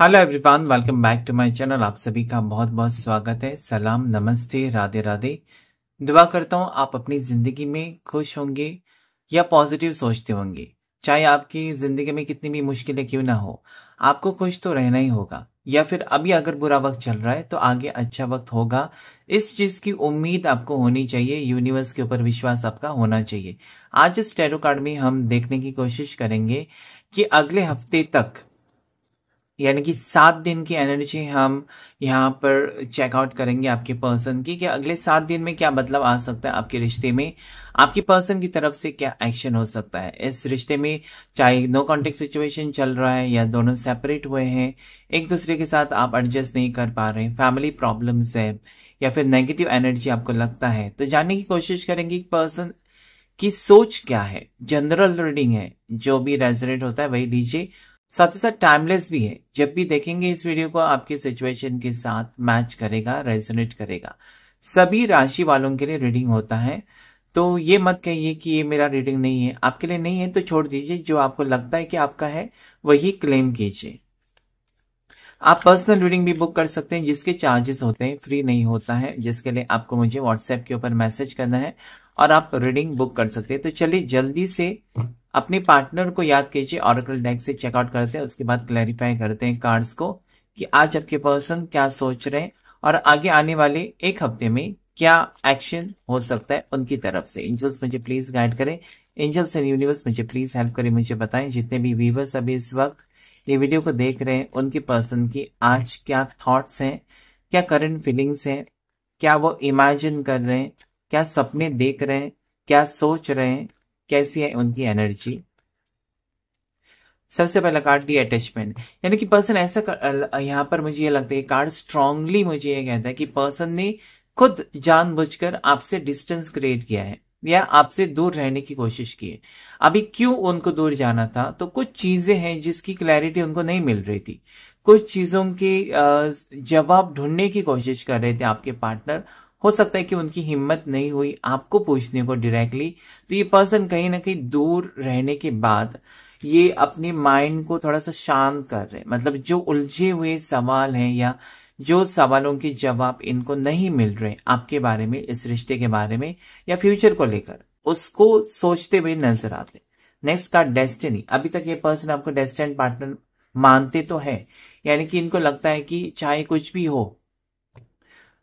hello everyone welcome back to my channel आप सभी का बहुत बहुत स्वागत है सलाम नमस्ते राधे राधे दुआ करता हूँ आप अपनी जिंदगी में खुश होंगे या पॉजिटिव सोचते होंगे चाहे आपकी जिंदगी में कितनी भी मुश्किलें क्यों ना हो आपको खुश तो रहना ही होगा या फिर अभी अगर बुरा वक्त चल रहा है तो आगे अच्छा वक्त होगा इस चीज की उम्मीद आपको होनी चाहिए यूनिवर्स के ऊपर विश्वास आपका होना चाहिए आज इस टेरो कार्ड में हम देखने की कोशिश करेंगे कि अगले हफ्ते तक यानी कि सात दिन की एनर्जी हम यहाँ पर चेकआउट करेंगे आपके पर्सन की कि अगले सात दिन में क्या बदलाव आ सकता है आपके रिश्ते में आपकी पर्सन की तरफ से क्या एक्शन हो सकता है इस रिश्ते में चाहे नो कॉन्टेक्ट सिचुएशन चल रहा है या दोनों सेपरेट हुए हैं एक दूसरे के साथ आप एडजस्ट नहीं कर पा रहे फैमिली प्रॉब्लम्स है या फिर नेगेटिव एनर्जी आपको लगता है तो जानने की कोशिश करेंगे पर्सन की सोच क्या है जनरल रीडिंग है जो भी रेजरेट होता है वही लीजिए साथ ही साथ टाइमलेस भी है जब भी देखेंगे इस वीडियो को आपके सिचुएशन के साथ मैच करेगा रेजोनेट करेगा सभी राशि वालों के लिए रीडिंग होता है तो ये मत कहिए कि ये मेरा रीडिंग नहीं है आपके लिए नहीं है तो छोड़ दीजिए जो आपको लगता है कि आपका है वही क्लेम कीजिए आप पर्सनल रीडिंग भी बुक कर सकते हैं जिसके चार्जेस होते हैं फ्री नहीं होता है जिसके लिए आपको मुझे व्हाट्सएप के ऊपर मैसेज करना है और आप रीडिंग बुक कर सकते हैं तो चलिए जल्दी से अपने पार्टनर को याद कीजिए ऑरकल डेक से चेकआउट करते हैं उसके बाद क्लैरिफाई करते हैं कार्ड्स को कि आज आपके पर्सन क्या सोच रहे हैं और आगे आने वाले एक हफ्ते में क्या एक्शन हो सकता है उनकी तरफ से एंजल्स मुझे प्लीज गाइड करें एंजल्स एंड यूनिवर्स मुझे प्लीज हेल्प करें मुझे बताएं जितने भी व्यूवर्स अभी इस वक्त ये वीडियो को देख रहे हैं उनके पर्सन की आज क्या थॉट्स हैं क्या करंट फीलिंग्स हैं क्या वो इमेजिन कर रहे हैं क्या सपने देख रहे हैं क्या सोच रहे हैं कैसी है उनकी एनर्जी सबसे पहला कार्ड डी अटैचमेंट यानी कि पर्सन ऐसा कर, यहाँ पर मुझे ये लगता है कार्ड स्ट्रांगली मुझे ये कहता है कि पर्सन ने खुद जानबूझकर आपसे डिस्टेंस क्रिएट किया है या आपसे दूर रहने की कोशिश की है अभी क्यों उनको दूर जाना था तो कुछ चीजें हैं जिसकी क्लैरिटी उनको नहीं मिल रही थी कुछ चीजों के जवाब ढूंढने की कोशिश कर रहे थे आपके पार्टनर हो सकता है कि उनकी हिम्मत नहीं हुई आपको पूछने को डायरेक्टली तो ये पर्सन कहीं ना कहीं दूर रहने के बाद ये अपने माइंड को थोड़ा सा शांत कर रहे हैं मतलब जो उलझे हुए सवाल हैं या जो सवालों के जवाब इनको नहीं मिल रहे आपके बारे में इस रिश्ते के बारे में या फ्यूचर को लेकर उसको सोचते हुए नजर आते नेक्स्ट का डेस्टिनी अभी तक ये पर्सन आपको डेस्टिन पार्टनर मानते तो है यानी कि इनको लगता है कि चाहे कुछ भी हो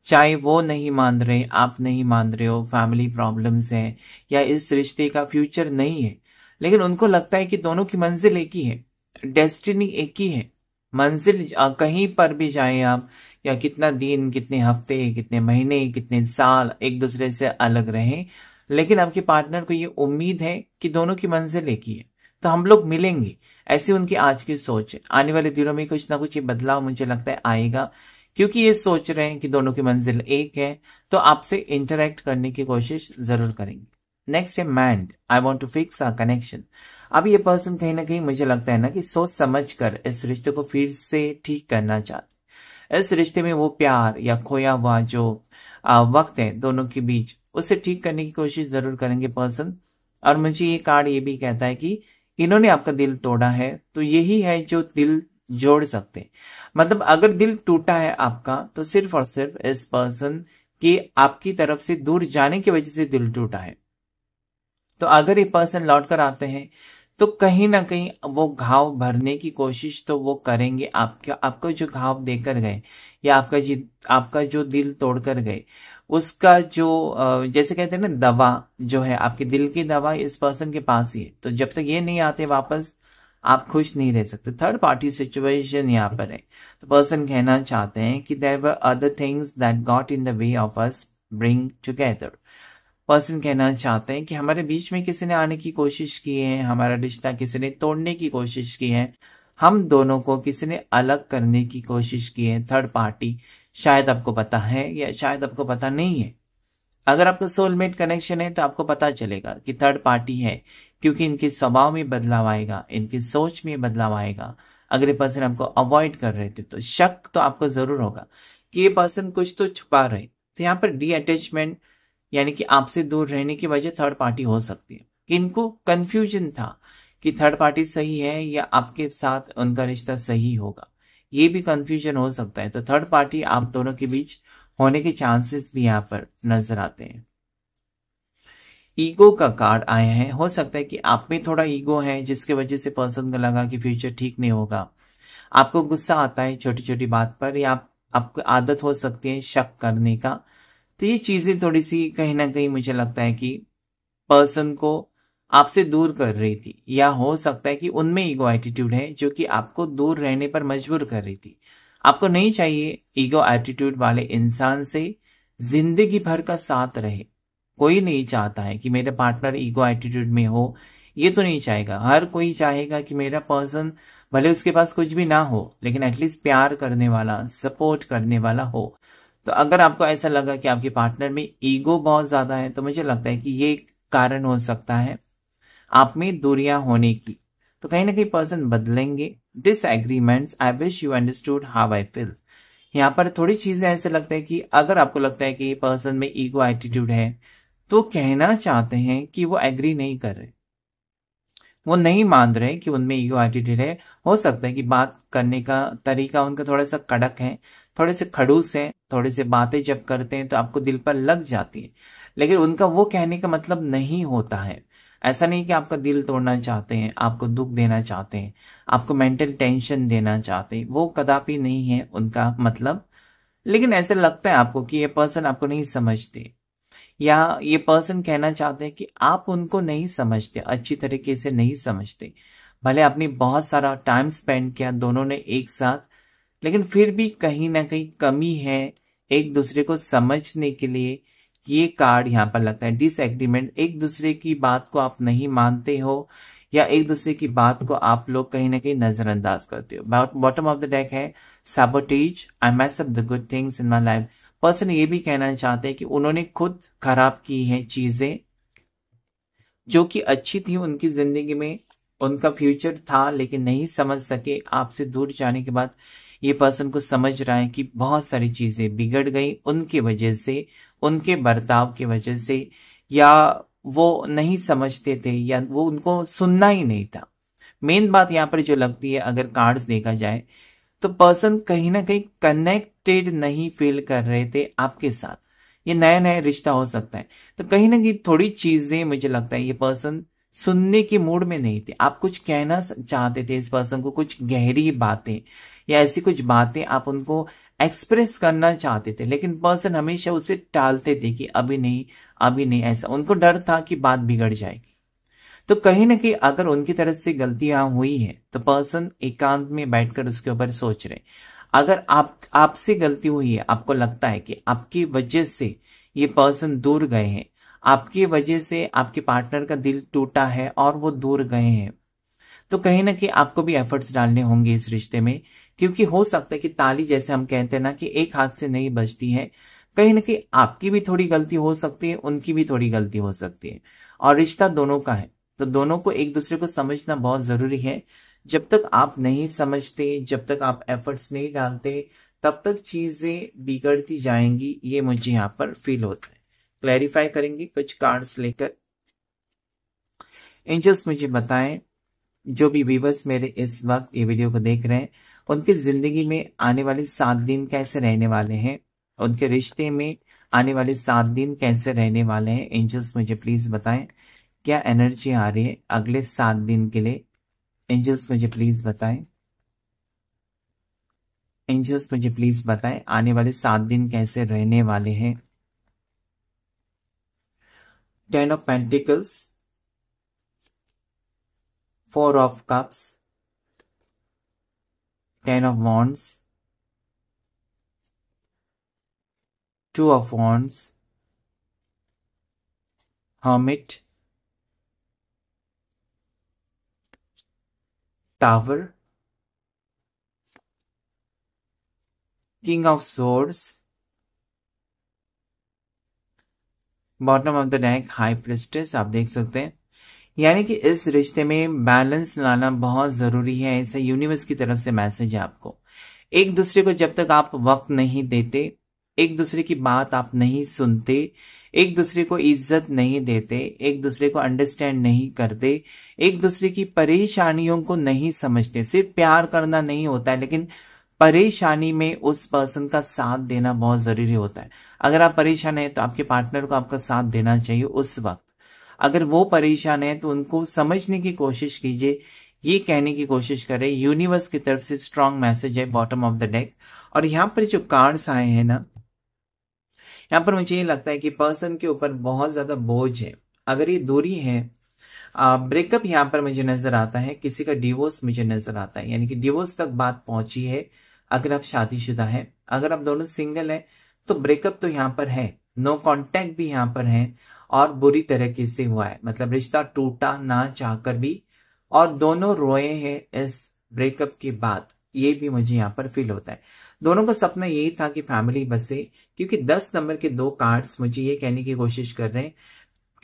चाहे वो नहीं मान रहे आप नहीं मान रहे हो फैमिली प्रॉब्लम्स हैं या इस रिश्ते का फ्यूचर नहीं है लेकिन उनको लगता है कि दोनों की मंजिल एक ही है डेस्टिनी एक ही है मंजिल कहीं पर भी जाए आप या कितना दिन कितने हफ्ते कितने महीने कितने साल एक दूसरे से अलग रहें लेकिन आपके पार्टनर को ये उम्मीद है कि दोनों की मंजिल एक ही है तो हम लोग मिलेंगे ऐसी उनकी आज की सोच है आने वाले दिनों में कुछ ना कुछ ये बदलाव मुझे लगता है आएगा क्योंकि ये सोच रहे हैं कि दोनों की मंजिल एक है तो आपसे इंटरेक्ट करने की कोशिश जरूर करेंगे नेक्स्ट है मैंड I want to fix a connection अब ये पर्सन कहीं ना कहीं मुझे लगता है ना कि सोच समझ कर इस रिश्ते को फिर से ठीक करना चाहते इस रिश्ते में वो प्यार या खोया हुआ जो वक्त है दोनों के बीच उसे ठीक करने की कोशिश जरूर करेंगे पर्सन और मुझे ये कार्ड ये भी कहता है कि इन्होंने आपका दिल तोड़ा है तो यही है जो दिल जोड़ सकते मतलब अगर दिल टूटा है आपका तो सिर्फ और सिर्फ इस पर्सन के आपकी तरफ से दूर जाने की वजह से दिल टूटा है तो अगर ये पर्सन लौट कर आते हैं तो कहीं ना कहीं वो घाव भरने की कोशिश तो वो करेंगे आपके आपको जो घाव देकर गए या आपका जी आपका जो दिल तोड़कर गए उसका जो जैसे कहते हैं ना दवा जो है आपके दिल की दवा इस पर्सन के पास ही है तो जब तक ये नहीं आते वापस आप खुश नहीं रह सकते थर्ड पार्टी सिचुएशन यहाँ पर है तो पर्सन कहना चाहते हैं कि there were other things that got in the way of us bring together person कहना चाहते हैं कि हमारे बीच में किसी ने आने की कोशिश की है हमारा रिश्ता किसी ने तोड़ने की कोशिश की है हम दोनों को किसी ने अलग करने की कोशिश की है थर्ड पार्टी शायद आपको पता है या शायद आपको पता नहीं है अगर आपका सोलमेट कनेक्शन है तो आपको पता चलेगा कि थर्ड पार्टी है क्योंकि इनके स्वभाव में बदलाव आएगा इनकी सोच में बदलाव आएगा अगर ये पर्सन आपको अवॉइड कर रहे थे तो शक तो आपको जरूर होगा कि ये पर्सन कुछ तो छुपा रहे तो यहाँ पर डी अटैचमेंट यानी कि आपसे दूर रहने की वजह थर्ड पार्टी हो सकती है कि इनको कंफ्यूजन था कि थर्ड पार्टी सही है या आपके साथ उनका रिश्ता सही होगा ये भी कंफ्यूजन हो सकता है तो थर्ड पार्टी आप दोनों के बीच होने के चांसेस भी यहाँ पर नजर आते हैं ईगो का कार्ड आया है हो सकता है कि आप में थोड़ा ईगो है जिसके वजह से पर्सन को लगा कि फ्यूचर ठीक नहीं होगा आपको गुस्सा आता है छोटी छोटी बात पर या आप, आपको आदत हो सकती है शक करने का तो ये चीजें थोड़ी सी कहीं ना कहीं मुझे लगता है कि पर्सन को आपसे दूर कर रही थी या हो सकता है कि उनमें ईगो एटीट्यूड है जो कि आपको दूर रहने पर मजबूर कर रही थी आपको नहीं चाहिए ईगो एटीट्यूड वाले इंसान से जिंदगी भर का साथ रहे कोई नहीं चाहता है कि मेरे पार्टनर ईगो एटीट्यूड में हो ये तो नहीं चाहेगा हर कोई चाहेगा कि मेरा पर्सन भले उसके पास कुछ भी ना हो लेकिन एटलीस्ट प्यार करने वाला सपोर्ट करने वाला हो तो अगर आपको ऐसा लगा कि आपके पार्टनर में ईगो बहुत ज्यादा है तो मुझे लगता है कि ये एक कारण हो सकता है आप में दूरियां होने की तो कहीं ना कहीं पर्सन बदलेंगे disagreements I wish you understood how I feel यहाँ पर थोड़ी चीजें ऐसे लगते हैं कि अगर आपको लगता है कि पर्सन में ईगो एटीट्यूड है तो कहना चाहते हैं कि वो एग्री नहीं कर रहे वो नहीं मान रहे कि उनमें ईगो एटीट्यूड है हो सकता है कि बात करने का तरीका उनका थोड़ा सा कड़क है थोड़े से खड़ूस है थोड़े से बातें जब करते हैं तो आपको दिल पर लग जाती है लेकिन उनका वो कहने का मतलब नहीं होता है ऐसा नहीं कि आपका दिल तोड़ना चाहते हैं आपको दुख देना चाहते हैं आपको मेंटल टेंशन देना चाहते हैं वो कदापि नहीं है उनका मतलब लेकिन ऐसे लगता है आपको कि ये पर्सन आपको नहीं समझते या ये पर्सन कहना चाहते हैं कि आप उनको नहीं समझते अच्छी तरीके से नहीं समझते भले आपने बहुत सारा टाइम स्पेंड किया दोनों ने एक साथ लेकिन फिर भी कहीं ना कहीं कमी है एक दूसरे को समझने के लिए ये कार्ड यहाँ पर लगता है डिसएग्रीमेंट एक दूसरे की बात को आप नहीं मानते हो या एक दूसरे की बात को आप लोग कहीं ना कहीं नजरअंदाज करते हो बॉटम ऑफ द डेक है sabotage I mess up the good things in my life person ये भी कहना चाहते हैं कि उन्होंने खुद खराब की है चीजें जो कि अच्छी थी उनकी जिंदगी में उनका फ्यूचर था लेकिन नहीं समझ सके आपसे दूर जाने के बाद ये पर्सन को समझ रहा है कि बहुत सारी चीज़ें बिगड़ गई उनके वजह से उनके बर्ताव के वजह से या वो नहीं समझते थे या वो उनको सुनना ही नहीं था मेन बात यहाँ पर जो लगती है अगर कार्ड्स देखा जाए तो पर्सन कहीं ना कहीं कनेक्टेड नहीं फील कर रहे थे आपके साथ ये नया नया रिश्ता हो सकता है तो कहीं ना कहीं थोड़ी चीजें मुझे लगता है ये पर्सन सुनने के मूड में नहीं थे आप कुछ कहना चाहते थे इस पर्सन को कुछ गहरी बातें या ऐसी कुछ बातें आप उनको एक्सप्रेस करना चाहते थे लेकिन पर्सन हमेशा उसे टालते थे कि अभी नहीं अभी नहीं ऐसा उनको डर था कि बात बिगड़ जाएगी तो कहीं ना कहीं अगर उनकी तरफ से गलतियां हुई है तो पर्सन एकांत में बैठकर उसके ऊपर सोच रहे अगर आप आपसे गलती हुई है आपको लगता है कि आपकी वजह से ये पर्सन दूर गए हैं आपकी वजह से आपके पार्टनर का दिल टूटा है और वो दूर गए हैं तो कहीं ना कहीं आपको भी एफर्ट्स डालने होंगे इस रिश्ते में क्योंकि हो सकता है कि ताली जैसे हम कहते हैं ना कि एक हाथ से नहीं बजती है कहीं ना कहीं आपकी भी थोड़ी गलती हो सकती है उनकी भी थोड़ी गलती हो सकती है और रिश्ता दोनों का है तो दोनों को एक दूसरे को समझना बहुत जरूरी है जब तक आप नहीं समझते जब तक आप एफर्ट्स नहीं डालते तब तक चीजें बिगड़ती जाएंगी ये मुझे यहाँ पर फील होता है क्लैरिफाई करेंगे कुछ कार्ड्स लेकर एंजल्स मुझे बताएं जो भी व्यूवर्स मेरे इस वक्त ये वीडियो को देख रहे हैं उनकी जिंदगी में आने वाले सात दिन कैसे रहने वाले हैं उनके रिश्ते में आने वाले सात दिन कैसे रहने वाले हैं एंजल्स मुझे प्लीज बताएं क्या एनर्जी आ रही है अगले सात दिन के लिए एंजल्स मुझे प्लीज बताएं एंजल्स मुझे प्लीज बताएं आने वाले सात दिन कैसे रहने वाले हैं Ten of Pentacles, Four of Cups, Ten of Wands, Two of Wands, Hermit, Tower, King of Swords, bottom of the deck high priestess आप देख सकते हैं यानी कि इस रिश्ते में बैलेंस लाना बहुत जरूरी है ऐसा यूनिवर्स की तरफ से मैसेज है आपको एक दूसरे को जब तक आप वक्त नहीं देते एक दूसरे की बात आप नहीं सुनते एक दूसरे को इज्जत नहीं देते एक दूसरे को अंडरस्टैंड नहीं करते एक दूसरे की परेशानियों को नहीं समझते सिर्फ प्यार करना नहीं होता है लेकिन परेशानी में उस पर्सन का साथ देना बहुत जरूरी होता है अगर आप परेशान हैं तो आपके पार्टनर को आपका साथ देना चाहिए उस वक्त अगर वो परेशान है तो उनको समझने की कोशिश कीजिए ये कहने की कोशिश करें यूनिवर्स की तरफ से स्ट्रांग मैसेज है बॉटम ऑफ द डेक और यहाँ पर जो कार्ड्स आए हैं ना यहाँ पर मुझे ये लगता है कि पर्सन के ऊपर बहुत ज्यादा बोझ है अगर ये दूरी है ब्रेकअप यहाँ पर मुझे नजर आता है किसी का डिवोर्स मुझे नजर आता है यानी कि डिवोर्स तक बात पहुंची है अगर आप शादीशुदा हैं अगर आप दोनों सिंगल हैं तो ब्रेकअप तो यहाँ पर है नो कांटेक्ट भी यहाँ पर है और बुरी तरीके से हुआ है मतलब रिश्ता टूटा ना चाहकर भी और दोनों रोए हैं इस ब्रेकअप के बाद ये भी मुझे यहाँ पर फील होता है दोनों का सपना यही था कि फैमिली बसे क्योंकि दस नंबर के दो कार्ड्स मुझे ये कहने की कोशिश कर रहे हैं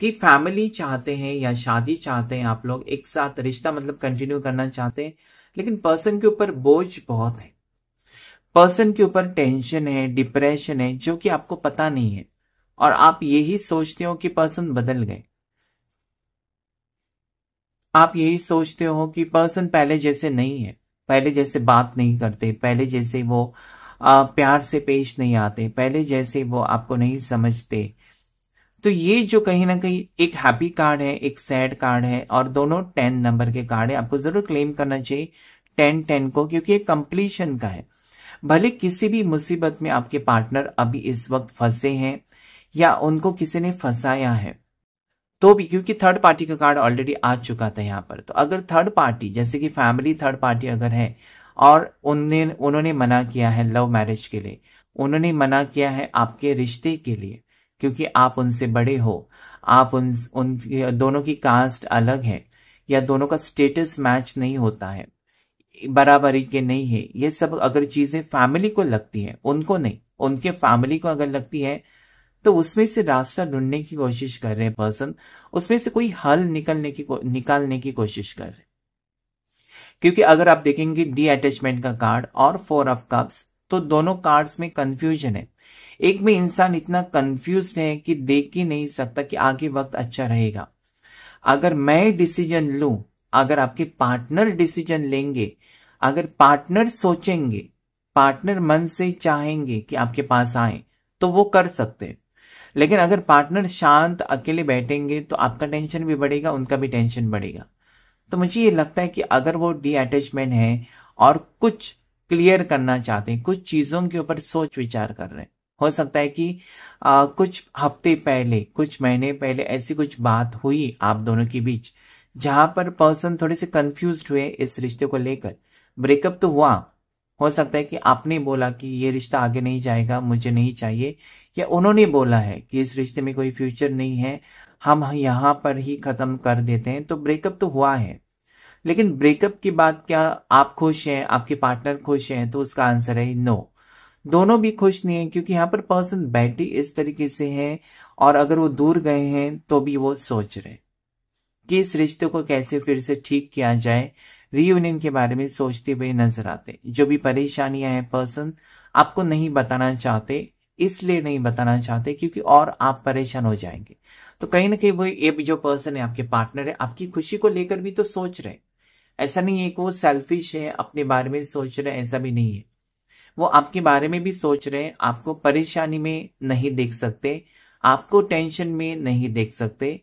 कि फैमिली चाहते हैं या शादी चाहते हैं आप लोग एक साथ रिश्ता मतलब कंटिन्यू करना चाहते हैं लेकिन पर्सन के ऊपर बोझ बहुत है पर्सन के ऊपर टेंशन है डिप्रेशन है जो कि आपको पता नहीं है और आप यही सोचते हो कि पर्सन बदल गए आप यही सोचते हो कि पर्सन पहले जैसे नहीं है पहले जैसे बात नहीं करते पहले जैसे वो आ, प्यार से पेश नहीं आते पहले जैसे वो आपको नहीं समझते तो ये जो कहीं ना कहीं एक हैप्पी कार्ड है एक सैड कार्ड है और दोनों टेन नंबर के कार्ड है आपको जरूर क्लेम करना चाहिए टेन टेन को क्योंकि ये कंप्लीशन का है भले किसी भी मुसीबत में आपके पार्टनर अभी इस वक्त फंसे हैं या उनको किसी ने फंसाया है तो भी क्योंकि थर्ड पार्टी का कार्ड ऑलरेडी आ चुका था यहाँ पर तो अगर थर्ड पार्टी जैसे कि फैमिली थर्ड पार्टी अगर है और उनने उन्होंने मना किया है लव मैरिज के लिए उन्होंने मना किया है आपके रिश्ते के लिए क्योंकि आप उनसे बड़े हो आप उन उन दोनों की कास्ट अलग है या दोनों का स्टेटस मैच नहीं होता है बराबरी के नहीं है ये सब अगर चीजें फैमिली को लगती है उनको नहीं उनके फैमिली को अगर लगती है तो उसमें से रास्ता ढूंढने की कोशिश कर रहे हैं पर्सन उसमें से कोई हल निकलने की निकालने की कोशिश कर रहे क्योंकि अगर आप देखेंगे डी अटैचमेंट का कार्ड और फोर ऑफ कप्स तो दोनों कार्ड्स में कंफ्यूजन है एक में इंसान इतना कंफ्यूज है कि देख ही नहीं सकता कि आगे वक्त अच्छा रहेगा अगर मैं डिसीजन लू अगर आपके पार्टनर डिसीजन लेंगे अगर पार्टनर सोचेंगे पार्टनर मन से चाहेंगे कि आपके पास आए तो वो कर सकते हैं लेकिन अगर पार्टनर शांत अकेले बैठेंगे तो आपका टेंशन भी बढ़ेगा उनका भी टेंशन बढ़ेगा तो मुझे ये लगता है कि अगर वो डी अटैचमेंट है और कुछ क्लियर करना चाहते हैं कुछ चीजों के ऊपर सोच विचार कर रहे हैं हो सकता है कि आ, कुछ हफ्ते पहले कुछ महीने पहले ऐसी कुछ बात हुई आप दोनों के बीच जहां पर पर्सन थोड़े से कंफ्यूज हुए इस रिश्ते को लेकर ब्रेकअप तो हुआ हो सकता है कि आपने बोला कि ये रिश्ता आगे नहीं जाएगा मुझे नहीं चाहिए या उन्होंने बोला है कि इस रिश्ते में कोई फ्यूचर नहीं है हम यहाँ पर ही खत्म कर देते हैं तो ब्रेकअप तो हुआ है लेकिन ब्रेकअप की बात क्या आप खुश हैं आपके पार्टनर खुश हैं तो उसका आंसर है नो दोनों भी खुश नहीं है क्योंकि यहाँ पर पर्सन बैठी इस तरीके से है और अगर वो दूर गए हैं तो भी वो सोच रहे कि इस रिश्ते को कैसे फिर से ठीक किया जाए रीयूनियन के बारे में सोचते हुए नजर आते जो भी परेशानियां हैं पर्सन आपको नहीं बताना चाहते इसलिए नहीं बताना चाहते क्योंकि और आप परेशान हो जाएंगे तो कहीं ना कहीं वो ये जो पर्सन है आपके पार्टनर है आपकी खुशी को लेकर भी तो सोच रहे ऐसा नहीं है कि वो सेल्फिश है अपने बारे में सोच रहे ऐसा भी नहीं है वो आपके बारे में भी सोच रहे हैं आपको परेशानी में नहीं देख सकते आपको टेंशन में नहीं देख सकते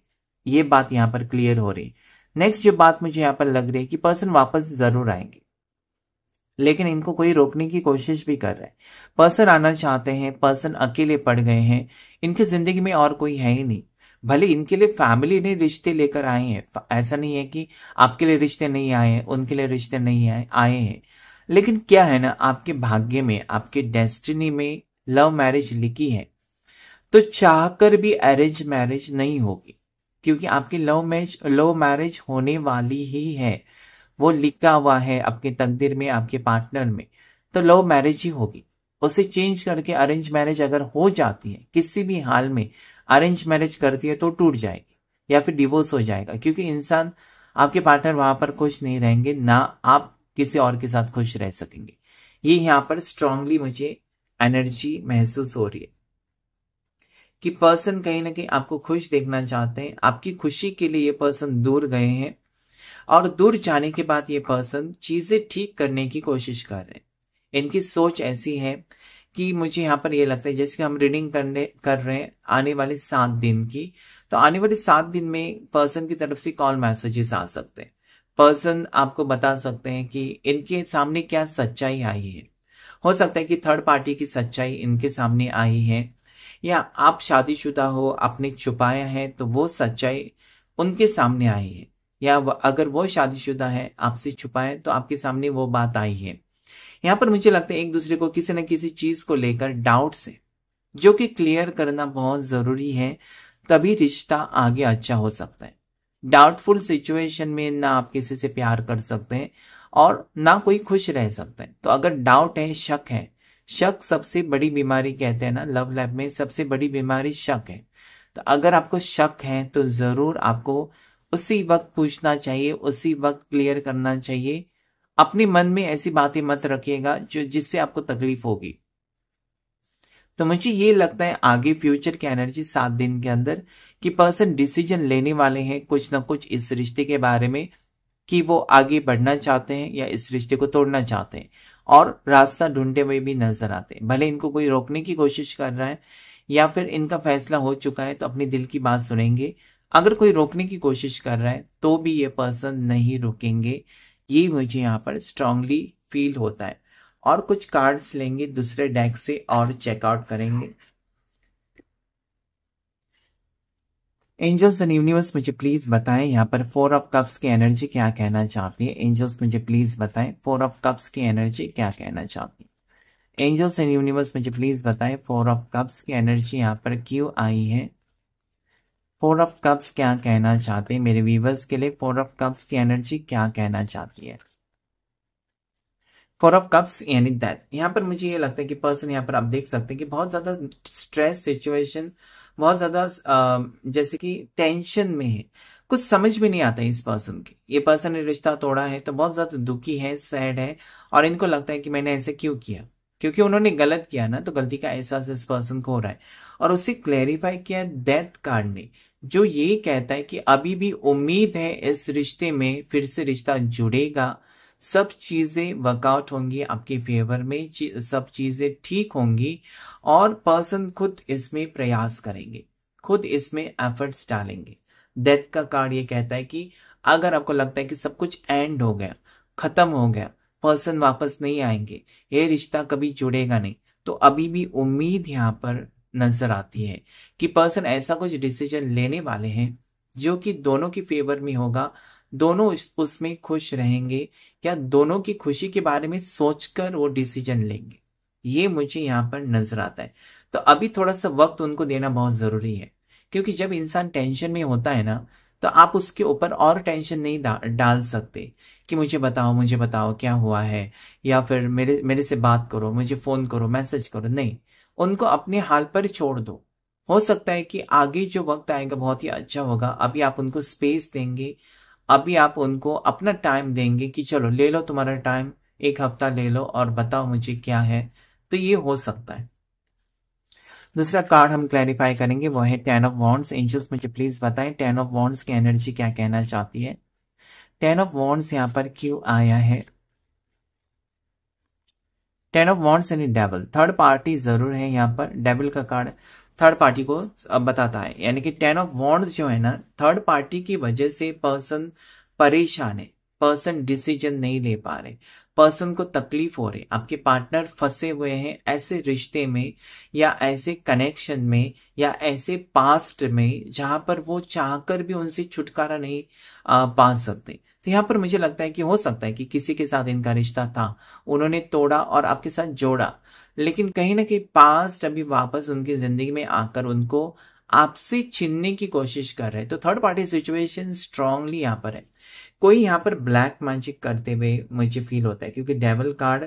ये बात यहाँ पर क्लियर हो रही नेक्स्ट जो बात मुझे यहाँ पर लग रही है कि पर्सन वापस जरूर आएंगे लेकिन इनको कोई रोकने की कोशिश भी कर रहा है पर्सन आना चाहते हैं पर्सन अकेले पड़ गए हैं इनकी जिंदगी में और कोई है ही नहीं भले इनके लिए फैमिली ने रिश्ते लेकर आए हैं ऐसा नहीं है कि आपके लिए रिश्ते नहीं आए हैं उनके लिए रिश्ते नहीं आए आए हैं लेकिन क्या है ना आपके भाग्य में आपके डेस्टिनी में लव मैरिज लिखी है तो चाहकर भी अरेंज मैरिज नहीं होगी क्योंकि आपकी लव मैच लव मैरिज होने वाली ही है वो लिखा हुआ है आपके तकदीर में आपके पार्टनर में तो लव मैरिज ही होगी उसे चेंज करके अरेंज मैरिज अगर हो जाती है किसी भी हाल में अरेंज मैरिज करती है तो टूट जाएगी या फिर डिवोर्स हो जाएगा क्योंकि इंसान आपके पार्टनर वहां पर खुश नहीं रहेंगे ना आप किसी और के साथ खुश रह सकेंगे ये यहाँ पर स्ट्रांगली मुझे एनर्जी महसूस हो रही है कि पर्सन कहीं ना कहीं आपको खुश देखना चाहते हैं आपकी खुशी के लिए ये पर्सन दूर गए हैं और दूर जाने के बाद ये पर्सन चीजें ठीक करने की कोशिश कर रहे हैं इनकी सोच ऐसी है कि मुझे यहाँ पर ये लगता है जैसे कि हम रीडिंग करने कर रहे हैं आने वाले सात दिन की तो आने वाले सात दिन में पर्सन की तरफ से कॉल मैसेजेस आ सकते हैं पर्सन आपको बता सकते हैं कि इनके सामने क्या सच्चाई आई है हो सकता है कि थर्ड पार्टी की सच्चाई इनके सामने आई है या आप शादीशुदा हो आपने छुपाया है तो वो सच्चाई उनके सामने आई है या अगर वो शादीशुदा है आपसे छुपाए तो आपके सामने वो बात आई है यहाँ पर मुझे लगता है एक दूसरे को किसी न किसी चीज को लेकर डाउट से जो कि क्लियर करना बहुत जरूरी है तभी रिश्ता आगे अच्छा हो सकता है डाउटफुल सिचुएशन में ना आप किसी से प्यार कर सकते हैं और ना कोई खुश रह सकते हैं तो अगर डाउट है शक है शक सबसे बड़ी बीमारी कहते हैं ना लव लाइफ में सबसे बड़ी बीमारी शक है तो अगर आपको शक है तो जरूर आपको उसी वक्त पूछना चाहिए उसी वक्त क्लियर करना चाहिए अपने मन में ऐसी बातें मत रखिएगा जो जिससे आपको तकलीफ होगी तो मुझे ये लगता है आगे फ्यूचर की एनर्जी सात दिन के अंदर कि पर्सन डिसीजन लेने वाले हैं कुछ ना कुछ इस रिश्ते के बारे में कि वो आगे बढ़ना चाहते हैं या इस रिश्ते को तोड़ना चाहते हैं और रास्ता ढूंढते हुए भी नजर आते हैं भले इनको कोई रोकने की कोशिश कर रहा है या फिर इनका फैसला हो चुका है तो अपने दिल की बात सुनेंगे अगर कोई रोकने की कोशिश कर रहा है तो भी ये पर्सन नहीं रुकेंगे ये मुझे यहाँ पर स्ट्रांगली फील होता है और कुछ कार्ड्स लेंगे दूसरे डेक से और चेकआउट करेंगे एंजल्स एंड यूनिवर्स मुझे प्लीज बताएं यहाँ पर फोर ऑफ कप्स की एनर्जी क्या कहना चाहती है एंजल्स मुझे प्लीज बताएं फोर ऑफ कप्स की एनर्जी क्या कहना चाहती है एंजल्स एंड यूनिवर्स मुझे प्लीज बताएं फोर ऑफ कप्स की एनर्जी यहाँ पर क्यों आई है फोर ऑफ कप्स क्या कहना चाहते हैं मेरे व्यूवर्स के लिए फोर ऑफ कप्स की एनर्जी क्या कहना चाहती है फोर ऑफ कप्स यानी दैट यहाँ पर मुझे ये लगता है कि पर्सन यहाँ पर आप देख सकते हैं कि बहुत ज्यादा स्ट्रेस सिचुएशन बहुत ज़्यादा जैसे कि टेंशन में है कुछ समझ में नहीं आता है इस पर्सन की ये पर्सन ने रिश्ता तोड़ा है तो बहुत ज़्यादा दुखी है सैड है और इनको लगता है कि मैंने ऐसे क्यों किया क्योंकि उन्होंने गलत किया ना तो गलती का एहसास इस पर्सन को हो रहा है और उसे क्लैरिफाई किया डेथ कार्ड ने जो ये कहता है कि अभी भी उम्मीद है इस रिश्ते में फिर से रिश्ता जुड़ेगा सब चीज़ें वर्कआउट होंगी आपके फेवर में सब चीज़ें ठीक होंगी और पर्सन खुद इसमें प्रयास करेंगे खुद इसमें एफर्ट्स डालेंगे डेथ का कार्ड ये कहता है कि अगर आपको लगता है कि सब कुछ एंड हो गया खत्म हो गया पर्सन वापस नहीं आएंगे ये रिश्ता कभी जुड़ेगा नहीं तो अभी भी उम्मीद यहाँ पर नजर आती है कि पर्सन ऐसा कुछ डिसीजन लेने वाले हैं जो कि दोनों की फेवर में होगा दोनों उसमें खुश रहेंगे या दोनों की खुशी के बारे में सोचकर वो डिसीजन लेंगे ये मुझे यहाँ पर नजर आता है तो अभी थोड़ा सा वक्त उनको देना बहुत जरूरी है क्योंकि जब इंसान टेंशन में होता है ना तो आप उसके ऊपर और टेंशन नहीं डाल सकते कि मुझे बताओ मुझे बताओ क्या हुआ है या फिर मेरे मेरे से बात करो मुझे फोन करो मैसेज करो नहीं उनको अपने हाल पर छोड़ दो हो सकता है कि आगे जो वक्त आएगा बहुत ही अच्छा होगा अभी आप उनको स्पेस देंगे अभी आप उनको अपना टाइम देंगे कि चलो ले लो तुम्हारा टाइम एक हफ्ता ले लो और बताओ मुझे क्या है तो ये हो सकता है दूसरा कार्ड हम क्लैरिफाई करेंगे वो है टेन ऑफ वॉन्ड्स एंजल्स मुझे प्लीज बताएं टेन ऑफ वॉन्ड्स की एनर्जी क्या कहना चाहती है टेन ऑफ वॉन्ड्स यहां पर क्यों आया है टेन ऑफ वॉन्ड्स यानी डेबल थर्ड पार्टी जरूर है यहां पर डेबल का कार्ड थर्ड पार्टी को बताता है यानी कि टेन ऑफ वॉन्ड जो है ना थर्ड पार्टी की वजह से पर्सन परेशान है पर्सन डिसीजन नहीं ले पा रहे पर्सन को तकलीफ हो रही आपके पार्टनर फंसे हुए हैं ऐसे रिश्ते में या ऐसे कनेक्शन में या ऐसे पास्ट में जहां पर वो चाहकर भी उनसे छुटकारा नहीं आ, पा सकते तो यहाँ पर मुझे लगता है कि हो सकता है कि किसी के साथ इनका रिश्ता था उन्होंने तोड़ा और आपके साथ जोड़ा लेकिन कहीं ना कहीं पास्ट अभी वापस उनकी जिंदगी में आकर उनको आपसे छीनने की कोशिश कर रहे हैं तो थर्ड पार्टी सिचुएशन स्ट्रांगली यहाँ पर है कोई यहाँ पर ब्लैक मैजिक करते हुए मुझे फील होता है क्योंकि डेवल कार्ड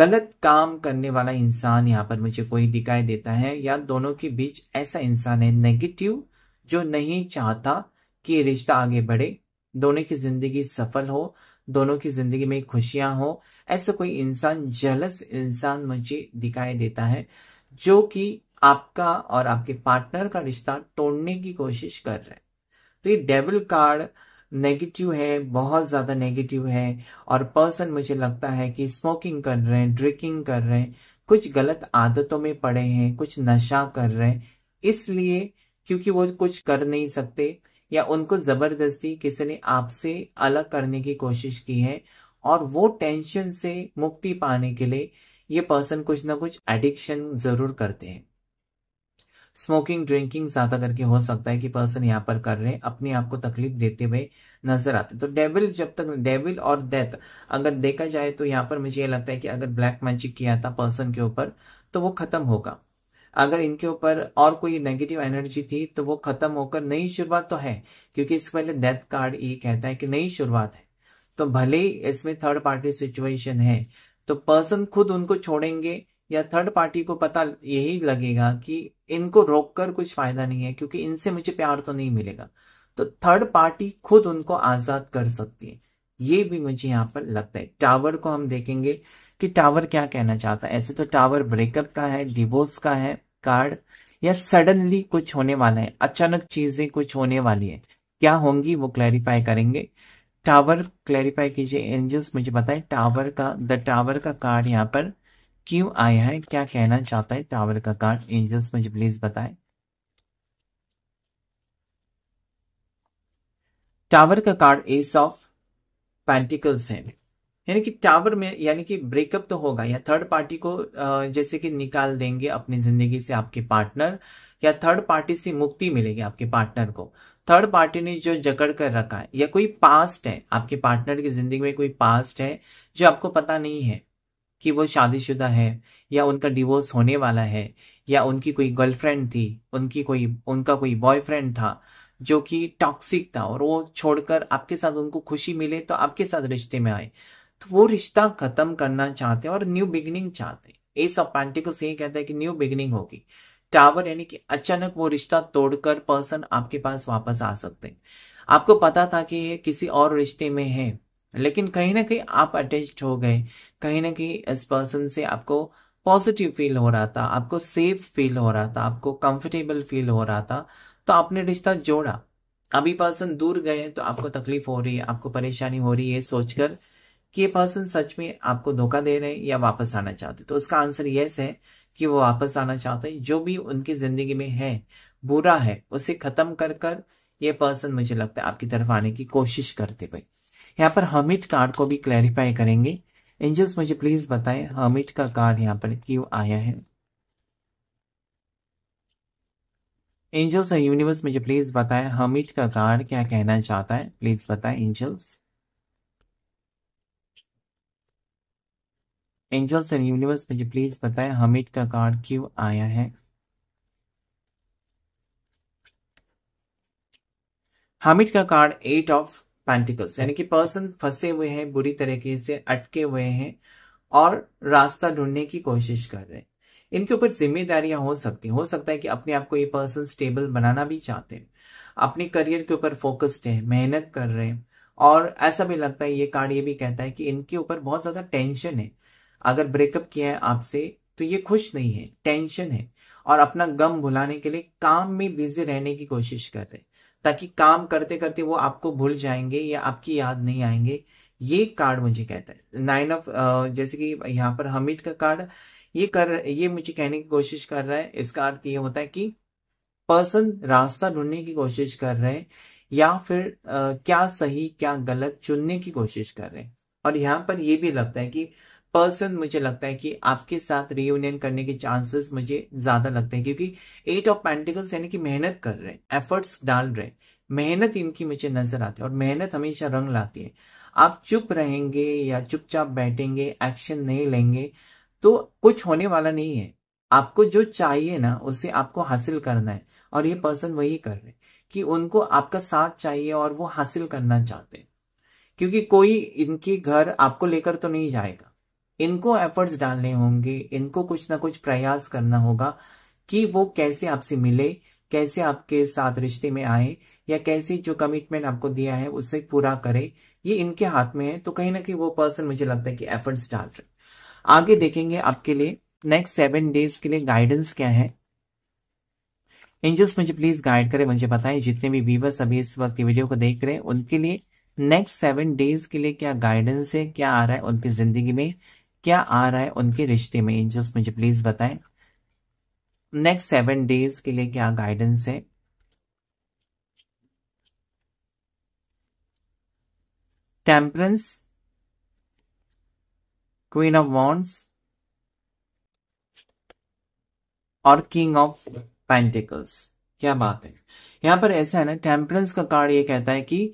गलत काम करने वाला इंसान यहाँ पर मुझे कोई दिखाई देता है या दोनों के बीच ऐसा इंसान है नेगेटिव जो नहीं चाहता कि रिश्ता आगे बढ़े दोनों की जिंदगी सफल हो दोनों की जिंदगी में खुशियां हो ऐसा कोई इंसान जलस इंसान मुझे दिखाई देता है जो कि आपका और आपके पार्टनर का रिश्ता तोड़ने की कोशिश कर रहा है तो ये डेबल कार्ड नेगेटिव है बहुत ज़्यादा नेगेटिव है और पर्सन मुझे लगता है कि स्मोकिंग कर रहे हैं ड्रिंकिंग कर रहे हैं कुछ गलत आदतों में पड़े हैं कुछ नशा कर रहे हैं इसलिए क्योंकि वो कुछ कर नहीं सकते या उनको ज़बरदस्ती किसी ने आपसे अलग करने की कोशिश की है और वो टेंशन से मुक्ति पाने के लिए ये पर्सन कुछ ना कुछ एडिक्शन जरूर करते हैं स्मोकिंग ड्रिंकिंग ज्यादा करके हो सकता है कि पर्सन यहाँ पर कर रहे हैं अपने आप को तकलीफ देते हुए नजर आते तो डेविल जब तक डेविल और डेथ अगर देखा जाए तो यहाँ पर मुझे ये लगता है कि अगर ब्लैक मैजिक किया था पर्सन के ऊपर तो वो खत्म होगा अगर इनके ऊपर और कोई नेगेटिव एनर्जी थी तो वो खत्म होकर नई शुरुआत तो है क्योंकि इससे पहले डेथ कार्ड ये कहता है कि नई शुरुआत है तो भले ही इसमें थर्ड पार्टी सिचुएशन है तो पर्सन खुद उनको छोड़ेंगे या थर्ड पार्टी को पता यही लगेगा कि इनको रोक कर कुछ फायदा नहीं है क्योंकि इनसे मुझे प्यार तो नहीं मिलेगा तो थर्ड पार्टी खुद उनको आजाद कर सकती है ये भी मुझे यहाँ पर लगता है टावर को हम देखेंगे कि टावर क्या कहना चाहता है ऐसे तो टावर ब्रेकअप का है डिवोर्स का है कार्ड या सडनली कुछ होने वाला है अचानक चीजें कुछ होने वाली है क्या होंगी वो क्लैरिफाई करेंगे टावर क्लैरिफाई कीजिए एंजल्स मुझे बताएं टावर का द टावर का कार्ड यहाँ पर क्यों आया है क्या कहना चाहता है टावर का कार्ड एंजल्स मुझे प्लीज बताएं टावर का कार्ड एस ऑफ पैंटिकल्स है यानी कि टावर में यानी कि ब्रेकअप तो होगा या थर्ड पार्टी को जैसे कि निकाल देंगे अपनी जिंदगी से आपके पार्टनर या थर्ड पार्टी से मुक्ति मिलेगी आपके पार्टनर को थर्ड पार्टी ने जो जकड़ कर रखा है या कोई पास्ट है आपके पार्टनर की जिंदगी में कोई पास्ट है जो आपको पता नहीं है कि वो शादीशुदा है या उनका डिवोर्स होने वाला है या उनकी कोई गर्लफ्रेंड थी उनकी कोई उनका कोई बॉयफ्रेंड था जो कि टॉक्सिक था और वो छोड़कर आपके साथ उनको खुशी मिले तो आपके साथ रिश्ते में आए तो वो रिश्ता खत्म करना चाहते हैं और न्यू बिगनिंग चाहते हैं एस ऑफ पैंटिकल्स ये कहता है कि न्यू बिगनिंग होगी टावर यानी कि अचानक वो रिश्ता तोड़कर पर्सन आपके पास वापस आ सकते हैं आपको पता था कि ये किसी और रिश्ते में है लेकिन कहीं ना कहीं आप अटैच हो गए कहीं ना कहीं इस पर्सन से आपको पॉजिटिव फील हो रहा था आपको सेफ फील हो रहा था आपको कंफर्टेबल फील हो रहा था तो आपने रिश्ता जोड़ा अभी पर्सन दूर गए तो आपको तकलीफ हो रही है आपको परेशानी हो रही है सोचकर कि ये पर्सन सच में आपको धोखा दे रहे हैं या वापस आना चाहते तो उसका आंसर यस है कि वो वापस आना चाहते हैं जो भी उनकी जिंदगी में है बुरा है उसे खत्म कर कर ये पर्सन मुझे लगता है आपकी तरफ आने की कोशिश करते भाई यहाँ पर हमिट कार्ड को भी क्लैरिफाई करेंगे एंजल्स मुझे प्लीज बताएं हमिट का कार्ड यहाँ पर क्यों आया है एंजल्स और यूनिवर्स मुझे प्लीज बताएं हमिट का कार्ड क्या कहना चाहता है प्लीज बताएं एंजल्स एंजल्स एंड यूनिवर्स मुझे प्लीज बताएं हमिद का कार्ड क्यों आया है हामिद का कार्ड एट ऑफ पैंटिकल्स यानी कि पर्सन फंसे हुए हैं बुरी तरीके से अटके हुए हैं और रास्ता ढूंढने की कोशिश कर रहे हैं इनके ऊपर जिम्मेदारियां हो सकती हो सकता है कि अपने आप को ये पर्सन स्टेबल बनाना भी चाहते हैं अपने करियर के ऊपर फोकस्ड है मेहनत कर रहे हैं और ऐसा भी लगता है ये कार्ड ये भी कहता है कि इनके ऊपर बहुत ज्यादा टेंशन है अगर ब्रेकअप किया है आपसे तो ये खुश नहीं है टेंशन है और अपना गम भुलाने के लिए काम में बिजी रहने की कोशिश कर रहे ताकि काम करते करते वो आपको भूल जाएंगे या आपकी याद नहीं आएंगे ये कार्ड मुझे कहता है नाइन ऑफ जैसे कि यहाँ पर हमिद का कार्ड ये कर ये मुझे कहने की कोशिश कर रहा है इसका अर्थ ये होता है कि पर्सन रास्ता ढूंढने की कोशिश कर रहे हैं या फिर आ, क्या सही क्या गलत चुनने की कोशिश कर रहे हैं और यहाँ पर ये भी लगता है कि पर्सन मुझे लगता है कि आपके साथ रियूनियन करने के चांसेस मुझे ज्यादा लगते हैं क्योंकि एट ऑफ पेंटिकल्स यानी कि मेहनत कर रहे हैं एफर्ट्स डाल रहे हैं मेहनत इनकी मुझे नजर आती है और मेहनत हमेशा रंग लाती है आप चुप रहेंगे या चुपचाप बैठेंगे एक्शन नहीं लेंगे तो कुछ होने वाला नहीं है आपको जो चाहिए ना उसे आपको हासिल करना है और ये पर्सन वही कर रहे हैं कि उनको आपका साथ चाहिए और वो हासिल करना चाहते हैं क्योंकि कोई इनके घर आपको लेकर तो नहीं जाएगा इनको एफर्ट्स डालने होंगे इनको कुछ ना कुछ प्रयास करना होगा कि वो कैसे आपसे मिले कैसे आपके साथ रिश्ते में आए या कैसे जो कमिटमेंट आपको दिया है उसे पूरा करे ये इनके हाथ में है तो कहीं ना कहीं वो पर्सन मुझे लगता है कि एफर्ट्स डाल रहे आगे देखेंगे आपके लिए नेक्स्ट सेवन डेज के लिए गाइडेंस क्या है एंजल्स मुझे प्लीज गाइड करें मुझे बताएं जितने भी व्यूवर्स अभी इस वक्त वीडियो को देख रहे हैं उनके लिए नेक्स्ट सेवन डेज के लिए क्या गाइडेंस है क्या आ रहा है उनकी जिंदगी में क्या आ रहा है उनके रिश्ते में एंजल्स मुझे प्लीज बताएं नेक्स्ट सेवन डेज के लिए क्या गाइडेंस है टेम्परेंस क्वीन ऑफ वॉन्ड्स और किंग ऑफ पेंटिकल्स क्या बात है यहां पर ऐसा है ना टेम्परेंस का कार्ड ये कहता है कि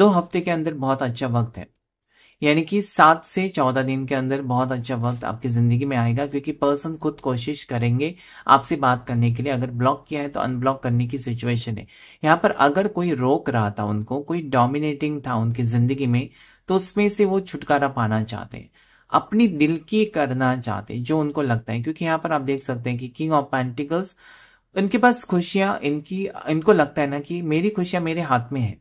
दो हफ्ते के अंदर बहुत अच्छा वक्त है यानी कि सात से चौदह दिन के अंदर बहुत अच्छा वक्त आपकी ज़िंदगी में आएगा क्योंकि पर्सन खुद कोशिश करेंगे आपसे बात करने के लिए अगर ब्लॉक किया है तो अनब्लॉक करने की सिचुएशन है यहाँ पर अगर कोई रोक रहा था उनको कोई डोमिनेटिंग था उनकी ज़िंदगी में तो उसमें से वो छुटकारा पाना चाहते हैं अपनी दिल की करना चाहते हैं जो उनको लगता है क्योंकि यहाँ पर आप देख सकते हैं कि किंग ऑफ पेंटिकल्स इनके पास खुशियां इनकी इनको लगता है ना कि मेरी खुशियां मेरे हाथ में है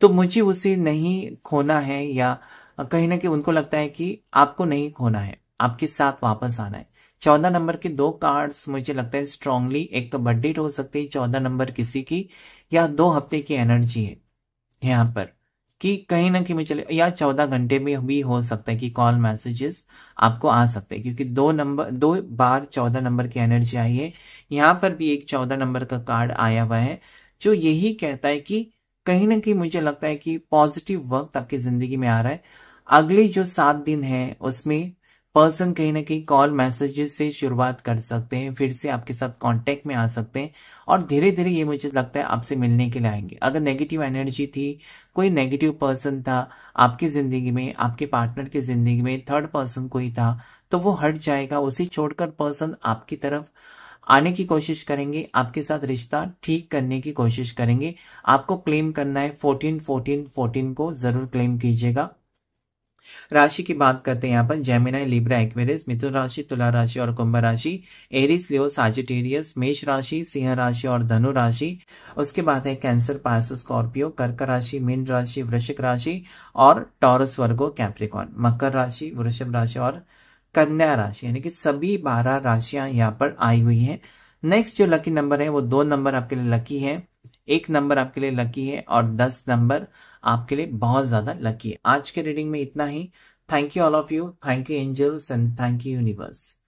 तो मुझे उसे नहीं खोना है या कहीं ना कहीं उनको लगता है कि आपको नहीं खोना है आपके साथ वापस आना है चौदह नंबर के दो कार्ड्स मुझे लगता है स्ट्रांगली एक तो बर्थडे हो सकती है चौदह नंबर किसी की या दो हफ्ते की एनर्जी है यहाँ पर कि कहीं ना कहीं मुझे या चौदह घंटे में भी हो सकता है कि कॉल मैसेजेस आपको आ सकते हैं क्योंकि दो नंबर दो बार चौदह नंबर की एनर्जी आई है यहाँ पर भी एक चौदह नंबर का कार्ड आया हुआ है जो यही कहता है कि कहीं ना कहीं मुझे लगता है कि पॉजिटिव वक्त आपकी जिंदगी में आ रहा है अगले जो सात दिन है उसमें पर्सन कहीं ना कहीं कॉल मैसेजेस से शुरुआत कर सकते हैं फिर से आपके साथ कांटेक्ट में आ सकते हैं और धीरे धीरे ये मुझे लगता है आपसे मिलने के लिए आएंगे अगर नेगेटिव एनर्जी थी कोई नेगेटिव पर्सन था आपकी जिंदगी में आपके पार्टनर की जिंदगी में थर्ड पर्सन कोई था तो वो हट जाएगा उसे छोड़कर पर्सन आपकी तरफ आने की कोशिश करेंगे आपके साथ रिश्ता ठीक करने की कोशिश करेंगे आपको क्लेम करना है फोर्टीन फोर्टीन फोर्टीन को जरूर क्लेम कीजिएगा राशि की बात करते हैं अपन जेमिनाई लिब्रा एक्वेरियस मिथुन राशि तुला राशि और कुंभ राशि एरिस लियो साजिटेरियस मेष राशि सिंह राशि और धनु राशि उसके बाद है कैंसर पास स्कॉर्पियो कर्क राशि मीन राशि वृषिक राशि और टॉरस वर्गो कैप्रिकॉन मकर राशि वृषभ राशि और कन्या राशि यानी कि सभी बारह राशियां यहाँ पर आई हुई है नेक्स्ट जो लकी नंबर है वो दो नंबर आपके लिए लकी है एक नंबर आपके लिए लकी है और दस नंबर आपके लिए बहुत ज़्यादा लकी है आज के रीडिंग में इतना ही thank you all of you thank you angels and thank you universe